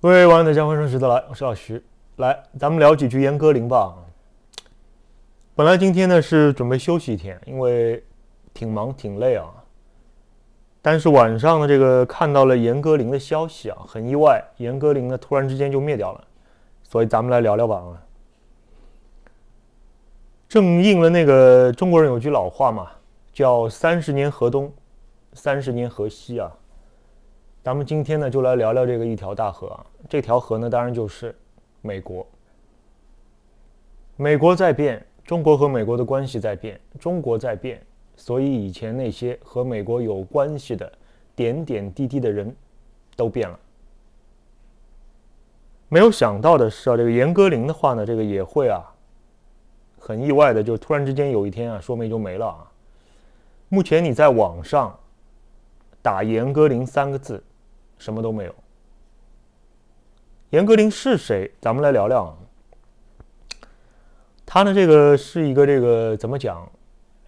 各位网友大家晚上好，来，我是老徐，来咱们聊几句严歌苓吧。本来今天呢是准备休息一天，因为挺忙挺累啊。但是晚上的这个看到了严歌苓的消息啊，很意外，严歌苓呢突然之间就灭掉了，所以咱们来聊聊吧啊。正应了那个中国人有句老话嘛，叫三十年河东，三十年河西啊。咱们今天呢，就来聊聊这个一条大河啊，这条河呢，当然就是美国。美国在变，中国和美国的关系在变，中国在变，所以以前那些和美国有关系的点点滴滴的人，都变了。没有想到的是啊，这个严歌苓的话呢，这个也会啊，很意外的，就突然之间有一天啊，说没就没了啊。目前你在网上打“严歌苓”三个字。什么都没有。严歌苓是谁？咱们来聊聊。他的这个是一个这个怎么讲？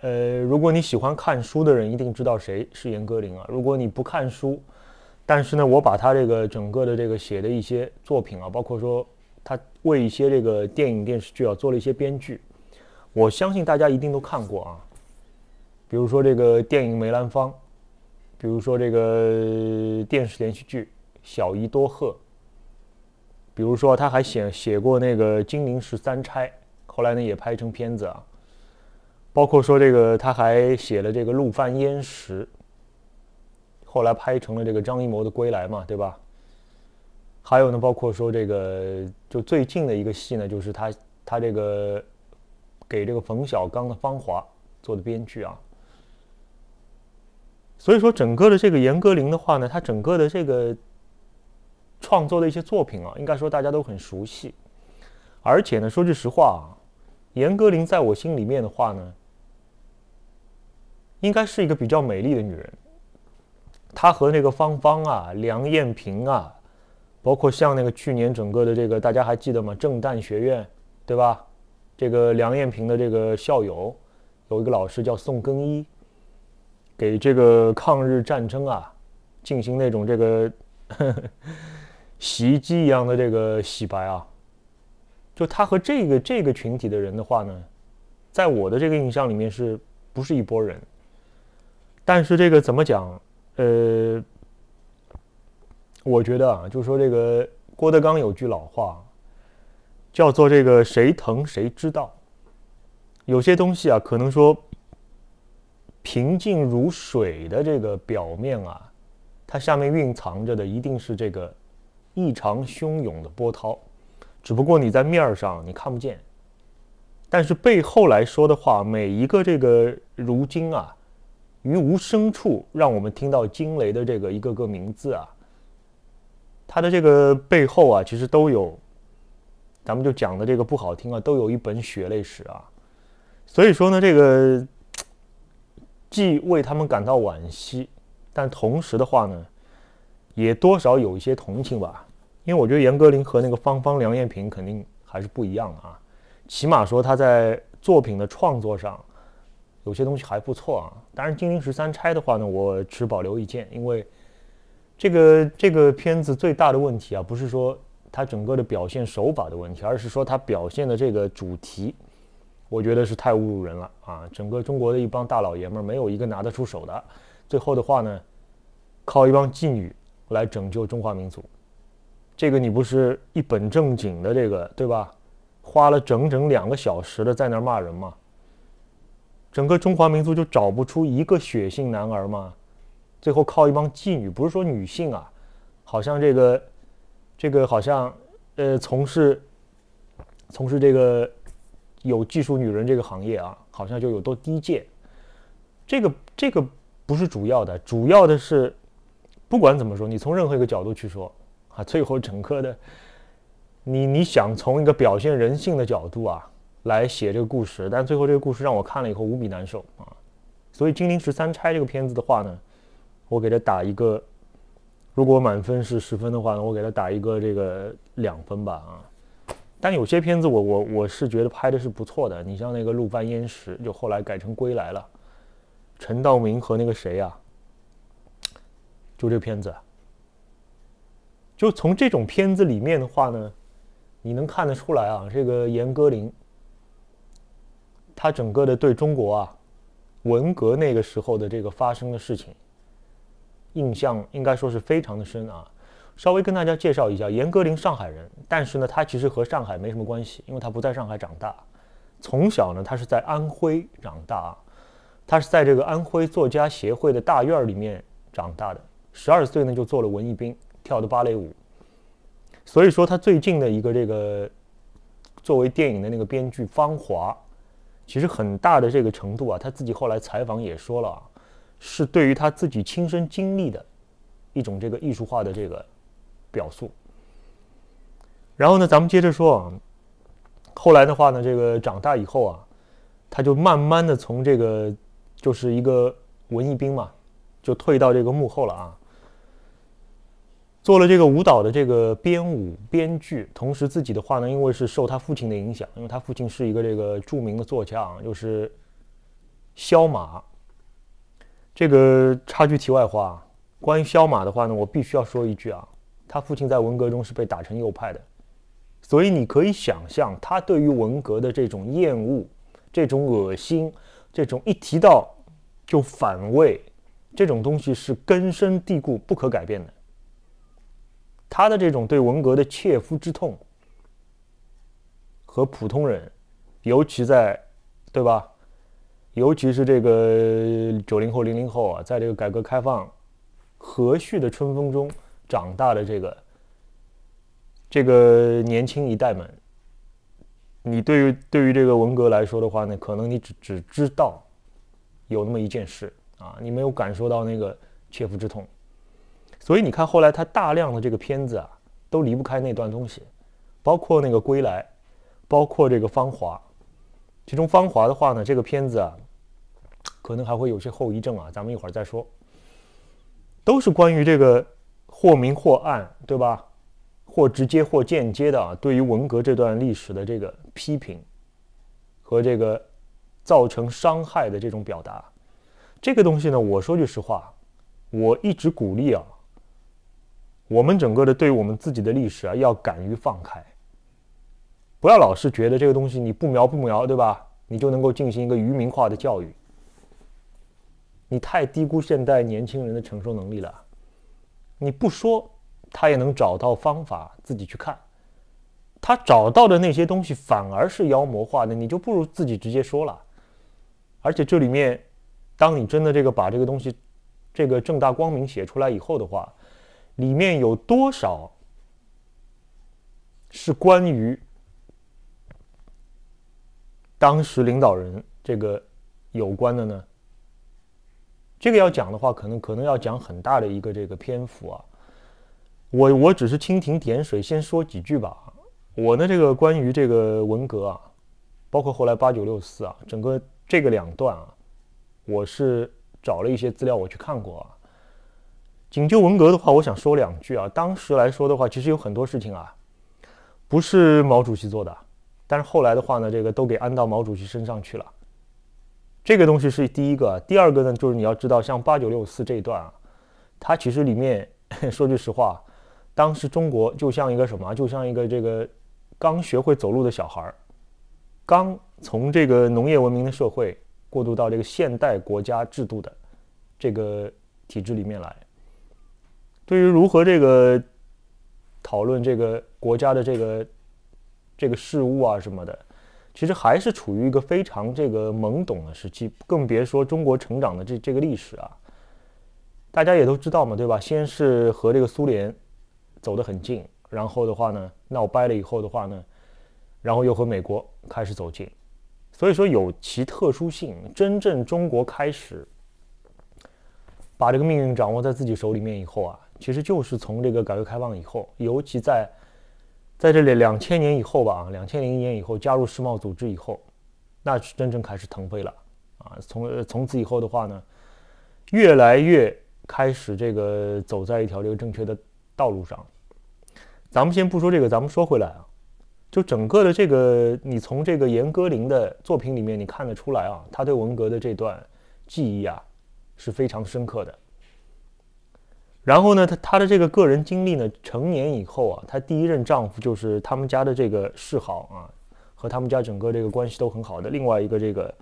呃，如果你喜欢看书的人一定知道谁是严歌苓啊。如果你不看书，但是呢，我把他这个整个的这个写的一些作品啊，包括说他为一些这个电影电视剧啊做了一些编剧，我相信大家一定都看过啊。比如说这个电影《梅兰芳》。比如说这个电视连续剧《小姨多鹤》，比如说他还写写过那个《金陵十三钗》，后来呢也拍成片子啊。包括说这个他还写了这个《陆犯焉识》，后来拍成了这个张艺谋的《归来》嘛，对吧？还有呢，包括说这个就最近的一个戏呢，就是他他这个给这个冯小刚的《芳华》做的编剧啊。所以说，整个的这个严歌苓的话呢，她整个的这个创作的一些作品啊，应该说大家都很熟悉。而且呢，说句实话啊，严歌苓在我心里面的话呢，应该是一个比较美丽的女人。她和那个芳芳啊、梁艳萍啊，包括像那个去年整个的这个大家还记得吗？正旦学院对吧？这个梁艳萍的这个校友有一个老师叫宋更一。给这个抗日战争啊，进行那种这个 袭击一样的这个洗白啊，就他和这个这个群体的人的话呢，在我的这个印象里面是不是一拨人？但是这个怎么讲？呃，我觉得啊，就说这个郭德纲有句老话，叫做这个谁疼谁知道，有些东西啊，可能说。平静如水的这个表面啊，它下面蕴藏着的一定是这个异常汹涌的波涛，只不过你在面儿上你看不见。但是背后来说的话，每一个这个如今啊，于无声处让我们听到惊雷的这个一个个名字啊，它的这个背后啊，其实都有，咱们就讲的这个不好听啊，都有一本血泪史啊。所以说呢，这个。既为他们感到惋惜，但同时的话呢，也多少有一些同情吧。因为我觉得严歌苓和那个芳芳、梁艳萍肯定还是不一样的啊。起码说她在作品的创作上，有些东西还不错啊。当然，《金陵十三钗》的话呢，我持保留意见，因为这个这个片子最大的问题啊，不是说它整个的表现手法的问题，而是说它表现的这个主题。我觉得是太侮辱人了啊！整个中国的一帮大老爷们儿没有一个拿得出手的，最后的话呢，靠一帮妓女来拯救中华民族，这个你不是一本正经的这个对吧？花了整整两个小时的在那儿骂人吗？整个中华民族就找不出一个血性男儿吗？最后靠一帮妓女，不是说女性啊，好像这个，这个好像，呃，从事，从事这个。有技术女人这个行业啊，好像就有多低贱，这个这个不是主要的，主要的是，不管怎么说，你从任何一个角度去说啊，最后整个的，你你想从一个表现人性的角度啊来写这个故事，但最后这个故事让我看了以后无比难受啊，所以《金陵十三钗》这个片子的话呢，我给它打一个，如果满分是十分的话呢，我给它打一个这个两分吧啊。但有些片子，我我我是觉得拍的是不错的。你像那个《陆翻烟石》，就后来改成《归来了》，陈道明和那个谁呀，就这片子，就从这种片子里面的话呢，你能看得出来啊，这个严歌苓，他整个的对中国啊，文革那个时候的这个发生的事情，印象应该说是非常的深啊。稍微跟大家介绍一下，严歌苓上海人，但是呢，他其实和上海没什么关系，因为他不在上海长大。从小呢，他是在安徽长大啊，他是在这个安徽作家协会的大院里面长大的。十二岁呢，就做了文艺兵，跳的芭蕾舞。所以说，他最近的一个这个作为电影的那个编剧《方华》，其实很大的这个程度啊，他自己后来采访也说了啊，是对于他自己亲身经历的一种这个艺术化的这个。表述。然后呢，咱们接着说。啊，后来的话呢，这个长大以后啊，他就慢慢的从这个就是一个文艺兵嘛，就退到这个幕后了啊。做了这个舞蹈的这个编舞编剧，同时自己的话呢，因为是受他父亲的影响，因为他父亲是一个这个著名的作家，啊，就是萧马。这个插句题外话，关于萧马的话呢，我必须要说一句啊。他父亲在文革中是被打成右派的，所以你可以想象，他对于文革的这种厌恶、这种恶心、这种一提到就反胃，这种东西是根深蒂固、不可改变的。他的这种对文革的切肤之痛，和普通人，尤其在，对吧？尤其是这个九零后、零零后啊，在这个改革开放和煦的春风中。长大的这个这个年轻一代们，你对于对于这个文革来说的话呢，可能你只只知道有那么一件事啊，你没有感受到那个切肤之痛。所以你看，后来他大量的这个片子啊，都离不开那段东西，包括那个《归来》，包括这个《芳华》。其中《芳华》的话呢，这个片子啊，可能还会有些后遗症啊，咱们一会儿再说。都是关于这个。或明或暗，对吧？或直接或间接的啊，对于文革这段历史的这个批评和这个造成伤害的这种表达，这个东西呢，我说句实话，我一直鼓励啊，我们整个的对于我们自己的历史啊，要敢于放开，不要老是觉得这个东西你不描不描，对吧？你就能够进行一个愚民化的教育，你太低估现代年轻人的承受能力了。你不说，他也能找到方法自己去看。他找到的那些东西反而是妖魔化的，你就不如自己直接说了。而且这里面，当你真的这个把这个东西这个正大光明写出来以后的话，里面有多少是关于当时领导人这个有关的呢？这个要讲的话，可能可能要讲很大的一个这个篇幅啊。我我只是蜻蜓点水，先说几句吧。我的这个关于这个文革啊，包括后来八九六四啊，整个这个两段啊，我是找了一些资料，我去看过啊。仅就文革的话，我想说两句啊。当时来说的话，其实有很多事情啊，不是毛主席做的，但是后来的话呢，这个都给安到毛主席身上去了。这个东西是第一个，第二个呢，就是你要知道，像八九六四这一段啊，它其实里面 说句实话，当时中国就像一个什么，就像一个这个刚学会走路的小孩儿，刚从这个农业文明的社会过渡到这个现代国家制度的这个体制里面来，对于如何这个讨论这个国家的这个这个事物啊什么的。其实还是处于一个非常这个懵懂的时期，更别说中国成长的这这个历史啊。大家也都知道嘛，对吧？先是和这个苏联走得很近，然后的话呢，闹掰了以后的话呢，然后又和美国开始走近。所以说有其特殊性。真正中国开始把这个命运掌握在自己手里面以后啊，其实就是从这个改革开放以后，尤其在。在这里，两千年以后吧，啊，两千零一年以后加入世贸组织以后，那是真正开始腾飞了，啊，从从此以后的话呢，越来越开始这个走在一条这个正确的道路上。咱们先不说这个，咱们说回来啊，就整个的这个，你从这个严歌苓的作品里面，你看得出来啊，他对文革的这段记忆啊是非常深刻的。然后呢，她她的这个个人经历呢，成年以后啊，她第一任丈夫就是他们家的这个世豪啊，和他们家整个这个关系都很好的。另外一个这个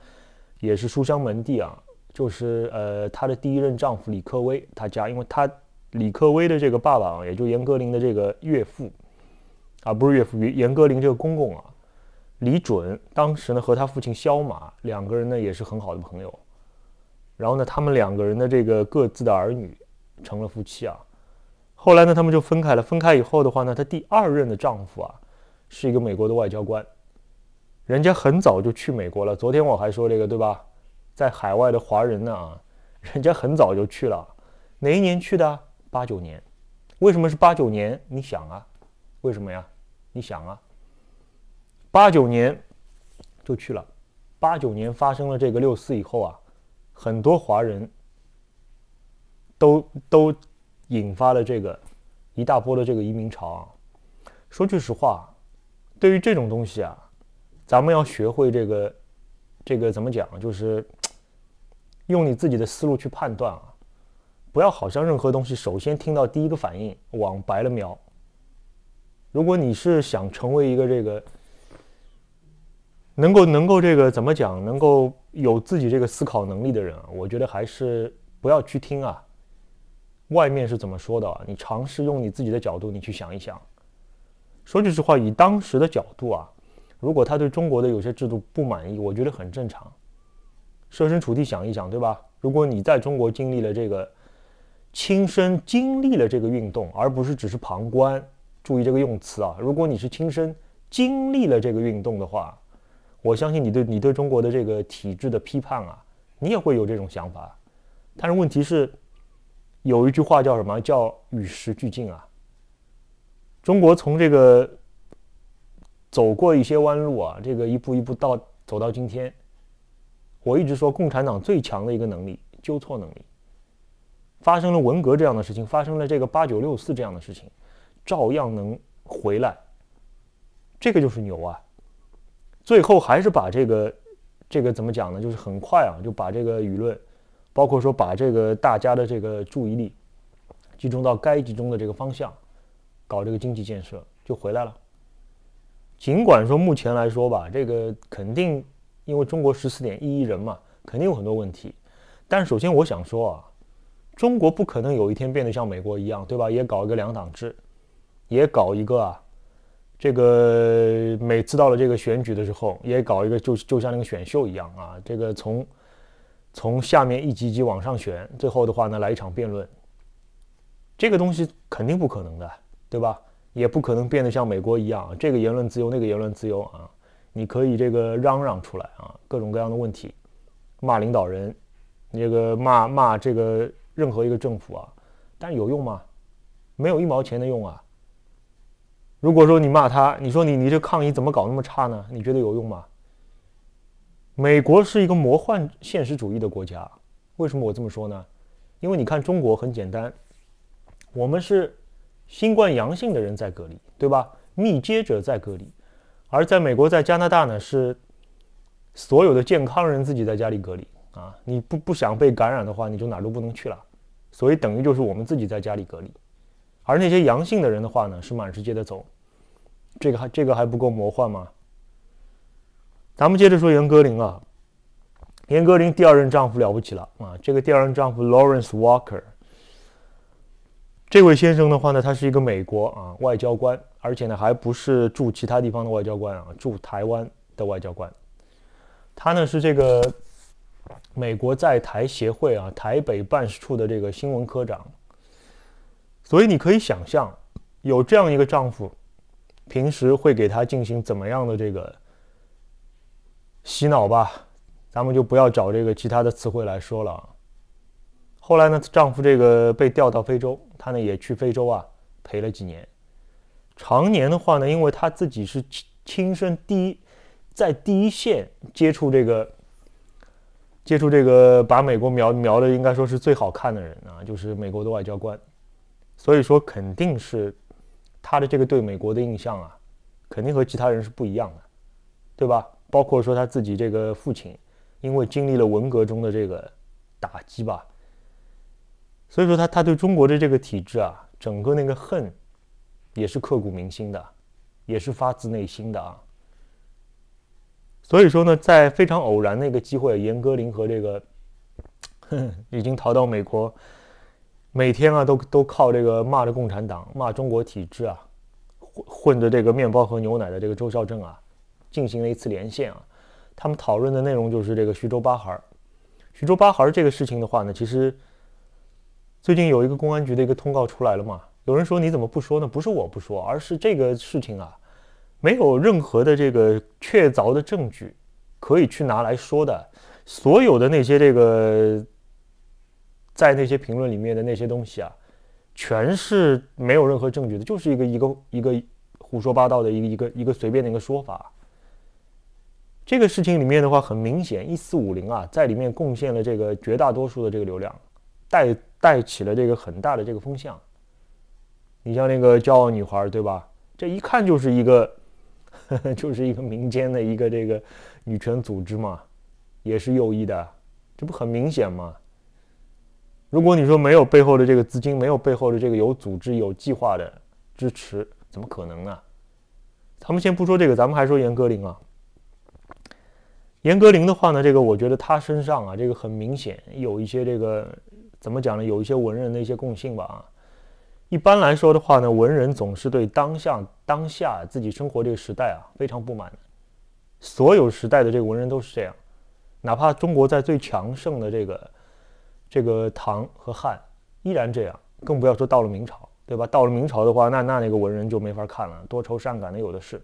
也是书香门第啊，就是呃她的第一任丈夫李克威，他家，因为他李克威的这个爸爸啊，也就严歌苓的这个岳父啊，不是岳父，严歌苓这个公公啊，李准当时呢和他父亲萧马两个人呢也是很好的朋友，然后呢他们两个人的这个各自的儿女。成了夫妻啊，后来呢，他们就分开了。分开以后的话呢，她第二任的丈夫啊，是一个美国的外交官，人家很早就去美国了。昨天我还说这个，对吧？在海外的华人呢啊，人家很早就去了，哪一年去的？八九年。为什么是八九年？你想啊，为什么呀？你想啊，八九年就去了。八九年发生了这个六四以后啊，很多华人。都都引发了这个一大波的这个移民潮。说句实话，对于这种东西啊，咱们要学会这个这个怎么讲，就是 用你自己的思路去判断啊，不要好像任何东西，首先听到第一个反应往白了描。如果你是想成为一个这个能够能够这个怎么讲，能够有自己这个思考能力的人我觉得还是不要去听啊。外面是怎么说的？你尝试用你自己的角度，你去想一想。说句实话，以当时的角度啊，如果他对中国的有些制度不满意，我觉得很正常。设身处地想一想，对吧？如果你在中国经历了这个，亲身经历了这个运动，而不是只是旁观，注意这个用词啊。如果你是亲身经历了这个运动的话，我相信你对你对中国的这个体制的批判啊，你也会有这种想法。但是问题是。有一句话叫什么？叫与时俱进啊。中国从这个走过一些弯路啊，这个一步一步到走到今天。我一直说共产党最强的一个能力，纠错能力。发生了文革这样的事情，发生了这个八九六四这样的事情，照样能回来。这个就是牛啊！最后还是把这个这个怎么讲呢？就是很快啊，就把这个舆论。包括说把这个大家的这个注意力集中到该集中的这个方向，搞这个经济建设就回来了。尽管说目前来说吧，这个肯定因为中国十四点一亿人嘛，肯定有很多问题。但首先我想说啊，中国不可能有一天变得像美国一样，对吧？也搞一个两党制，也搞一个啊，这个每次到了这个选举的时候，也搞一个就就像那个选秀一样啊，这个从。从下面一级级往上选，最后的话呢来一场辩论。这个东西肯定不可能的，对吧？也不可能变得像美国一样，这个言论自由，那个言论自由啊，你可以这个嚷嚷出来啊，各种各样的问题，骂领导人，那个骂骂这个任何一个政府啊，但有用吗？没有一毛钱的用啊。如果说你骂他，你说你你这抗议怎么搞那么差呢？你觉得有用吗？美国是一个魔幻现实主义的国家，为什么我这么说呢？因为你看中国很简单，我们是新冠阳性的人在隔离，对吧？密接者在隔离，而在美国在加拿大呢，是所有的健康人自己在家里隔离啊！你不不想被感染的话，你就哪儿都不能去了，所以等于就是我们自己在家里隔离，而那些阳性的人的话呢，是满世界的走，这个还这个还不够魔幻吗？咱们接着说严歌苓啊，严歌苓第二任丈夫了不起了啊！这个第二任丈夫 Lawrence Walker，这位先生的话呢，他是一个美国啊外交官，而且呢还不是驻其他地方的外交官啊，驻台湾的外交官。他呢是这个美国在台协会啊台北办事处的这个新闻科长。所以你可以想象，有这样一个丈夫，平时会给他进行怎么样的这个？洗脑吧，咱们就不要找这个其他的词汇来说了。后来呢，丈夫这个被调到非洲，她呢也去非洲啊，陪了几年。常年的话呢，因为她自己是亲亲身第一，在第一线接触这个接触这个把美国描描的应该说是最好看的人啊，就是美国的外交官。所以说，肯定是她的这个对美国的印象啊，肯定和其他人是不一样的，对吧？包括说他自己这个父亲，因为经历了文革中的这个打击吧，所以说他他对中国的这个体制啊，整个那个恨，也是刻骨铭心的，也是发自内心的啊。所以说呢，在非常偶然的一个机会，严歌苓和这个 已经逃到美国，每天啊都都靠这个骂着共产党、骂中国体制啊，混混着这个面包和牛奶的这个周孝正啊。进行了一次连线啊，他们讨论的内容就是这个徐州八孩儿，徐州八孩儿这个事情的话呢，其实最近有一个公安局的一个通告出来了嘛，有人说你怎么不说呢？不是我不说，而是这个事情啊，没有任何的这个确凿的证据可以去拿来说的，所有的那些这个在那些评论里面的那些东西啊，全是没有任何证据的，就是一个一个一个胡说八道的一个一个一个随便的一个说法。这个事情里面的话，很明显，一四五零啊，在里面贡献了这个绝大多数的这个流量，带带起了这个很大的这个风向。你像那个骄傲女孩，对吧？这一看就是一个，就是一个民间的一个这个女权组织嘛，也是右翼的，这不很明显吗？如果你说没有背后的这个资金，没有背后的这个有组织有计划的支持，怎么可能呢？他们先不说这个，咱们还说严歌苓啊。严歌苓的话呢，这个我觉得他身上啊，这个很明显有一些这个怎么讲呢？有一些文人的一些共性吧。啊，一般来说的话呢，文人总是对当下当下自己生活这个时代啊非常不满所有时代的这个文人都是这样，哪怕中国在最强盛的这个这个唐和汉依然这样，更不要说到了明朝，对吧？到了明朝的话，那那那个文人就没法看了，多愁善感的有的是。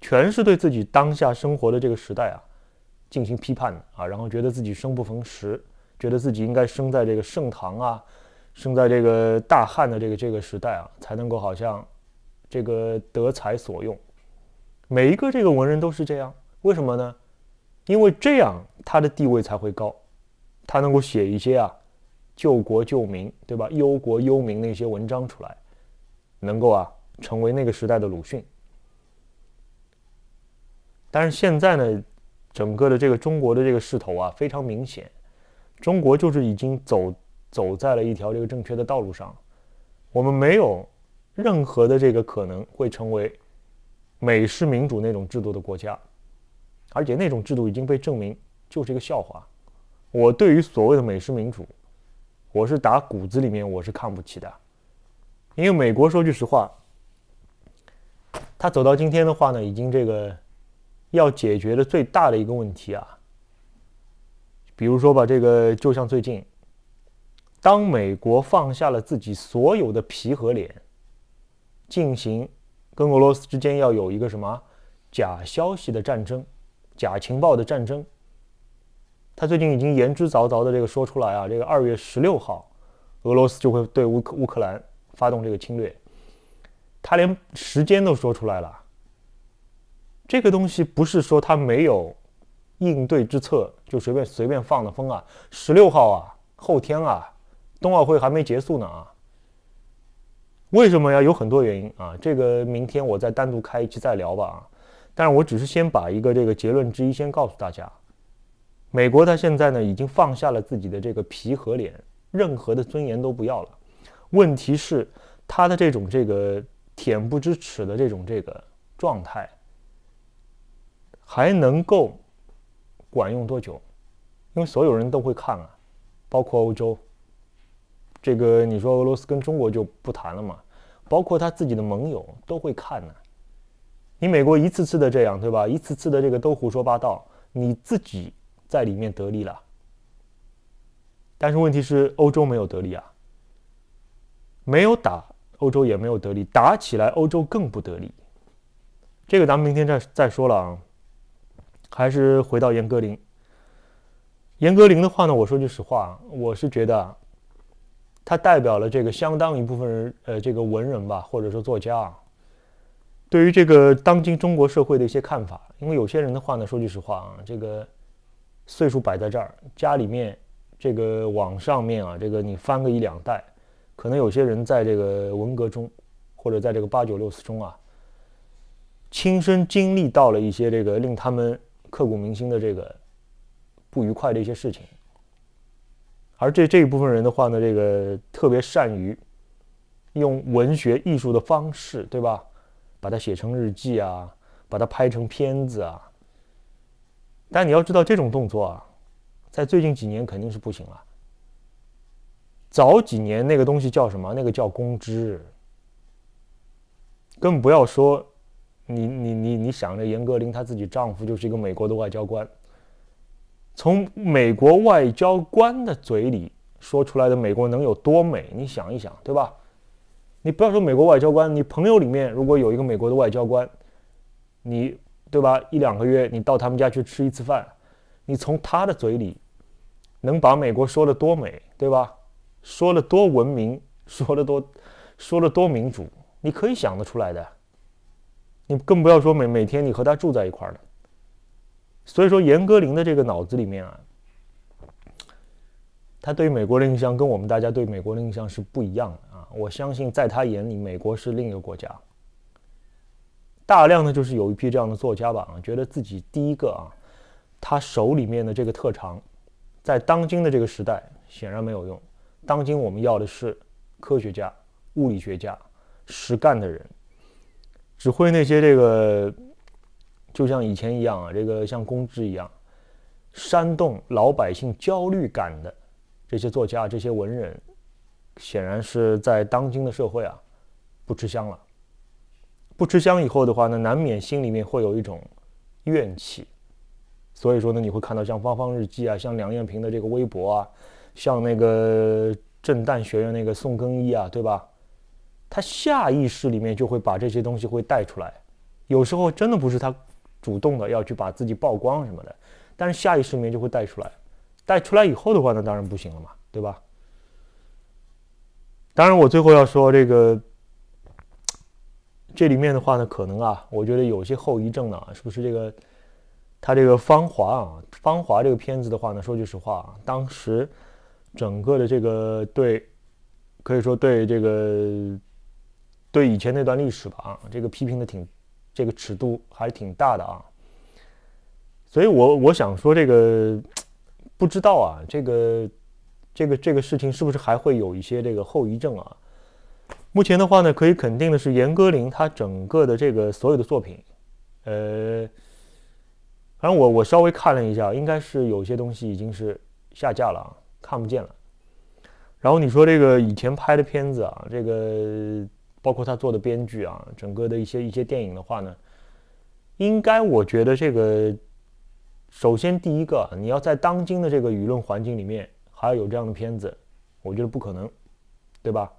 全是对自己当下生活的这个时代啊，进行批判的啊，然后觉得自己生不逢时，觉得自己应该生在这个盛唐啊，生在这个大汉的这个这个时代啊，才能够好像这个得才所用。每一个这个文人都是这样，为什么呢？因为这样他的地位才会高，他能够写一些啊救国救民，对吧？忧国忧民的一些文章出来，能够啊成为那个时代的鲁迅。但是现在呢，整个的这个中国的这个势头啊非常明显，中国就是已经走走在了一条这个正确的道路上，我们没有任何的这个可能会成为美式民主那种制度的国家，而且那种制度已经被证明就是一个笑话。我对于所谓的美式民主，我是打骨子里面我是看不起的，因为美国说句实话，他走到今天的话呢，已经这个。要解决的最大的一个问题啊，比如说吧，这个就像最近，当美国放下了自己所有的皮和脸，进行跟俄罗斯之间要有一个什么假消息的战争、假情报的战争，他最近已经言之凿凿的这个说出来啊，这个二月十六号，俄罗斯就会对乌克乌克兰发动这个侵略，他连时间都说出来了。这个东西不是说他没有应对之策就随便随便放的风啊！十六号啊，后天啊，冬奥会还没结束呢啊！为什么要有很多原因啊？这个明天我再单独开一期再聊吧啊！但是我只是先把一个这个结论之一先告诉大家：美国他现在呢已经放下了自己的这个皮和脸，任何的尊严都不要了。问题是他的这种这个恬不知耻的这种这个状态。还能够管用多久？因为所有人都会看啊，包括欧洲。这个你说俄罗斯跟中国就不谈了嘛？包括他自己的盟友都会看呢。你美国一次次的这样，对吧？一次次的这个都胡说八道，你自己在里面得利了。但是问题是，欧洲没有得利啊，没有打，欧洲也没有得利，打起来欧洲更不得利。这个咱们明天再再说了啊。还是回到严歌苓。严歌苓的话呢，我说句实话，我是觉得，他代表了这个相当一部分人，呃，这个文人吧，或者说作家，对于这个当今中国社会的一些看法。因为有些人的话呢，说句实话啊，这个岁数摆在这儿，家里面这个往上面啊，这个你翻个一两代，可能有些人在这个文革中，或者在这个八九六四中啊，亲身经历到了一些这个令他们。刻骨铭心的这个不愉快的一些事情，而这这一部分人的话呢，这个特别善于用文学艺术的方式，对吧？把它写成日记啊，把它拍成片子啊。但你要知道，这种动作啊，在最近几年肯定是不行了。早几年那个东西叫什么？那个叫公知，更不要说。你你你你想，着严歌苓她自己丈夫就是一个美国的外交官，从美国外交官的嘴里说出来的美国能有多美？你想一想，对吧？你不要说美国外交官，你朋友里面如果有一个美国的外交官，你对吧？一两个月你到他们家去吃一次饭，你从他的嘴里能把美国说的多美，对吧？说的多文明，说的多，说的多民主，你可以想得出来的。你更不要说每每天你和他住在一块儿了。所以说，严歌苓的这个脑子里面啊，他对美国的印象跟我们大家对美国的印象是不一样的啊。我相信，在他眼里，美国是另一个国家。大量的就是有一批这样的作家吧，觉得自己第一个啊，他手里面的这个特长，在当今的这个时代显然没有用。当今我们要的是科学家、物理学家、实干的人。只会那些这个，就像以前一样啊，这个像公知一样，煽动老百姓焦虑感的这些作家、这些文人，显然是在当今的社会啊，不吃香了。不吃香以后的话，呢，难免心里面会有一种怨气。所以说呢，你会看到像芳芳日记啊，像梁艳萍的这个微博啊，像那个震旦学院那个宋更一啊，对吧？他下意识里面就会把这些东西会带出来，有时候真的不是他主动的要去把自己曝光什么的，但是下意识里面就会带出来，带出来以后的话，那当然不行了嘛，对吧？当然，我最后要说这个这里面的话呢，可能啊，我觉得有些后遗症呢，是不是这个他这个《芳华》啊，《芳华》这个片子的话呢，说句实话啊，当时整个的这个对，可以说对这个。对以前那段历史吧，啊，这个批评的挺，这个尺度还挺大的啊。所以，我我想说，这个不知道啊，这个这个这个事情是不是还会有一些这个后遗症啊？目前的话呢，可以肯定的是，严歌苓他整个的这个所有的作品，呃，反正我我稍微看了一下，应该是有些东西已经是下架了啊，看不见了。然后你说这个以前拍的片子啊，这个。包括他做的编剧啊，整个的一些一些电影的话呢，应该我觉得这个，首先第一个，你要在当今的这个舆论环境里面还要有这样的片子，我觉得不可能，对吧？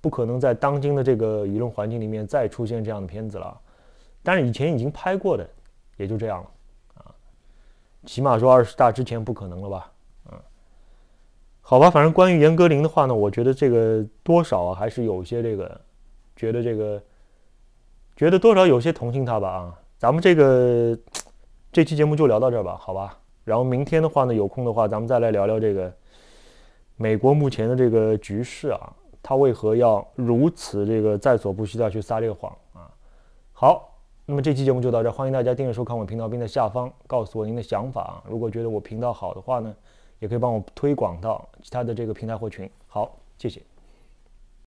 不可能在当今的这个舆论环境里面再出现这样的片子了。但是以前已经拍过的，也就这样了啊。起码说二十大之前不可能了吧？嗯，好吧，反正关于严歌苓的话呢，我觉得这个多少还是有些这个。觉得这个，觉得多少有些同情他吧啊，咱们这个这期节目就聊到这儿吧，好吧。然后明天的话呢，有空的话，咱们再来聊聊这个美国目前的这个局势啊，他为何要如此这个在所不惜的去撒这个谎啊？好，那么这期节目就到这，儿，欢迎大家订阅收看我频道，并在下方告诉我您的想法啊。如果觉得我频道好的话呢，也可以帮我推广到其他的这个平台或群。好，谢谢。